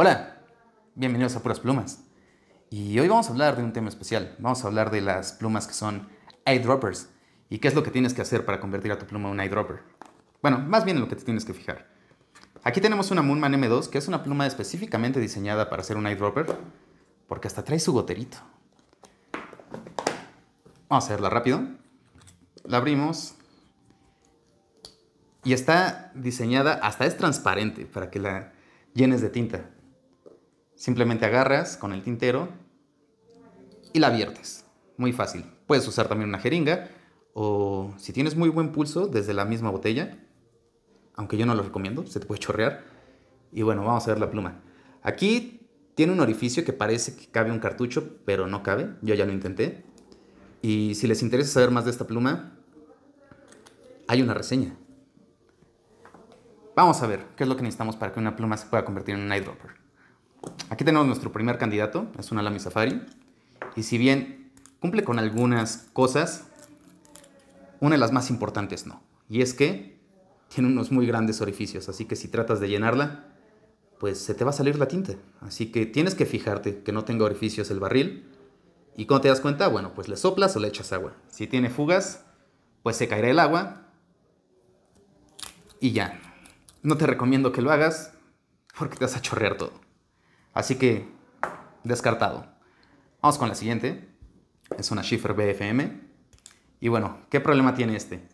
Hola, bienvenidos a Puras Plumas. Y hoy vamos a hablar de un tema especial. Vamos a hablar de las plumas que son eyedroppers y qué es lo que tienes que hacer para convertir a tu pluma en un eyedropper. Bueno, más bien en lo que te tienes que fijar. Aquí tenemos una Moonman M2, que es una pluma específicamente diseñada para ser un eyedropper, porque hasta trae su goterito. Vamos a hacerla rápido. La abrimos. Y está diseñada, hasta es transparente, para que la llenes de tinta. Simplemente agarras con el tintero y la viertes. Muy fácil. Puedes usar también una jeringa o si tienes muy buen pulso desde la misma botella, aunque yo no lo recomiendo, se te puede chorrear. Y bueno, vamos a ver la pluma. Aquí tiene un orificio que parece que cabe un cartucho, pero no cabe. Yo ya lo intenté. Y si les interesa saber más de esta pluma, hay una reseña. Vamos a ver qué es lo que necesitamos para que una pluma se pueda convertir en un eyedropper. Aquí tenemos nuestro primer candidato, es una Lamy Safari. Y si bien cumple con algunas cosas, una de las más importantes no. Y es que tiene unos muy grandes orificios, así que si tratas de llenarla, pues se te va a salir la tinta. Así que tienes que fijarte que no tenga orificios el barril. Y cuando te das cuenta, bueno, pues le soplas o le echas agua. Si tiene fugas, pues se caerá el agua. Y ya. No te recomiendo que lo hagas porque te vas a chorrear todo. Así que, descartado. Vamos con la siguiente. Es una Schiffer BFM. Y bueno, ¿qué problema tiene este?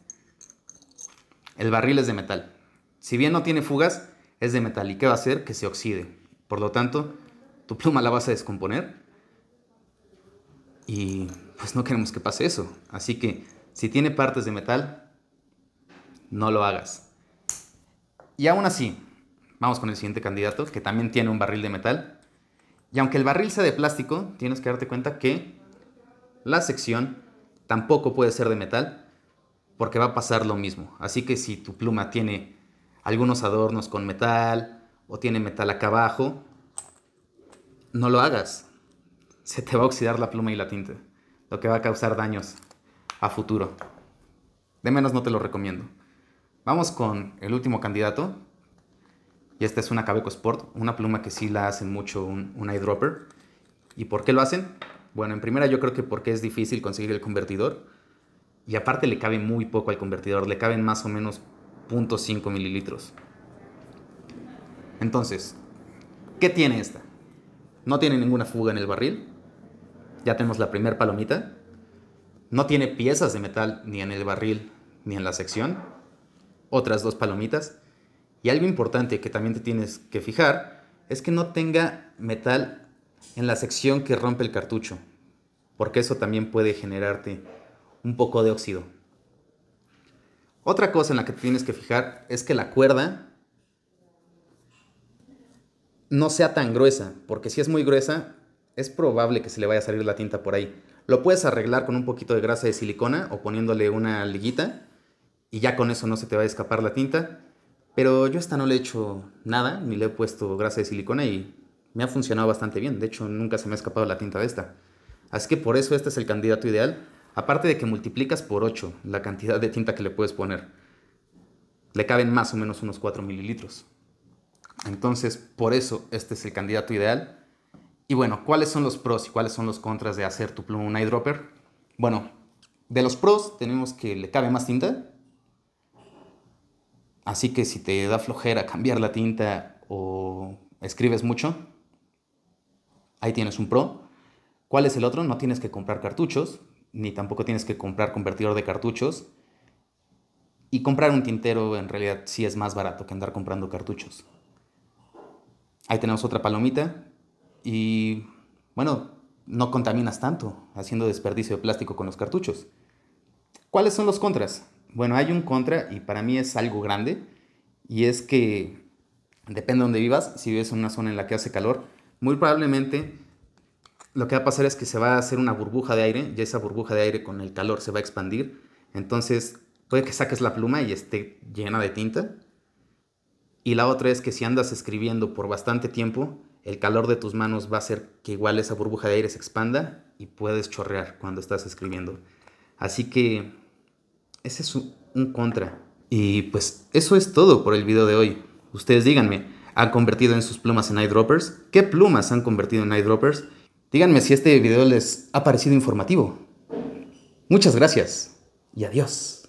El barril es de metal. Si bien no tiene fugas, es de metal. ¿Y qué va a hacer? Que se oxide. Por lo tanto, tu pluma la vas a descomponer. Y pues no queremos que pase eso. Así que si tiene partes de metal, no lo hagas. Y aún así, vamos con el siguiente candidato, que también tiene un barril de metal. Y aunque el barril sea de plástico, tienes que darte cuenta que la sección tampoco puede ser de metal porque va a pasar lo mismo. Así que si tu pluma tiene algunos adornos con metal o tiene metal acá abajo, no lo hagas. Se te va a oxidar la pluma y la tinta, lo que va a causar daños a futuro. De menos no te lo recomiendo. Vamos con el último candidato, y esta es una Cabeco Sport, una pluma que sí la hace mucho un, un, eyedropper. ¿Y por qué lo hacen? Bueno, en primera yo creo que porque es difícil conseguir el convertidor. Y aparte le cabe muy poco al convertidor, le caben más o menos 0.5 mililitros. Entonces, ¿qué tiene esta? No tiene ninguna fuga en el barril. Ya tenemos la primer palomita. No tiene piezas de metal ni en el barril ni en la sección. Otras dos palomitas y algo importante que también te tienes que fijar es que no tenga metal en la sección que rompe el cartucho, porque eso también puede generarte un poco de óxido. Otra cosa en la que te tienes que fijar es que la cuerda no sea tan gruesa, porque si es muy gruesa es probable que se le vaya a salir la tinta por ahí. Lo puedes arreglar con un poquito de grasa de silicona o poniéndole una liguita y ya con eso no se te va a escapar la tinta pero yo esta no le he hecho nada, ni le he puesto grasa de silicona y me ha funcionado bastante bien. De hecho, nunca se me ha escapado la tinta de esta. Así que por eso este es el candidato ideal, aparte de que multiplicas por 8 la cantidad de tinta que le puedes poner. Le caben más o menos unos 4 mililitros. Entonces, por eso este es el candidato ideal. Y bueno, ¿cuáles son los pros y cuáles son los contras de hacer tu pluma un eyedropper? Bueno, de los pros tenemos que le cabe más tinta, Así que si te da flojera cambiar la tinta o escribes mucho, ahí tienes un pro. ¿Cuál es el otro? No tienes que comprar cartuchos, ni tampoco tienes que comprar convertidor de cartuchos. Y comprar un tintero en realidad sí es más barato que andar comprando cartuchos. Ahí tenemos otra palomita y bueno, no contaminas tanto haciendo desperdicio de plástico con los cartuchos. ¿Cuáles son los contras? Bueno, hay un contra y para mí es algo grande y es que depende de donde vivas, si vives en una zona en la que hace calor, muy probablemente lo que va a pasar es que se va a hacer una burbuja de aire y esa burbuja de aire con el calor se va a expandir. Entonces puede que saques la pluma y esté llena de tinta. Y la otra es que si andas escribiendo por bastante tiempo, el calor de tus manos va a hacer que igual esa burbuja de aire se expanda y puedes chorrear cuando estás escribiendo. Así que ese es un, contra. Y pues eso es todo por el video de hoy. Ustedes díganme, ¿han convertido en sus plumas en eyedroppers? ¿Qué plumas han convertido en eyedroppers? Díganme si este video les ha parecido informativo. Muchas gracias y adiós.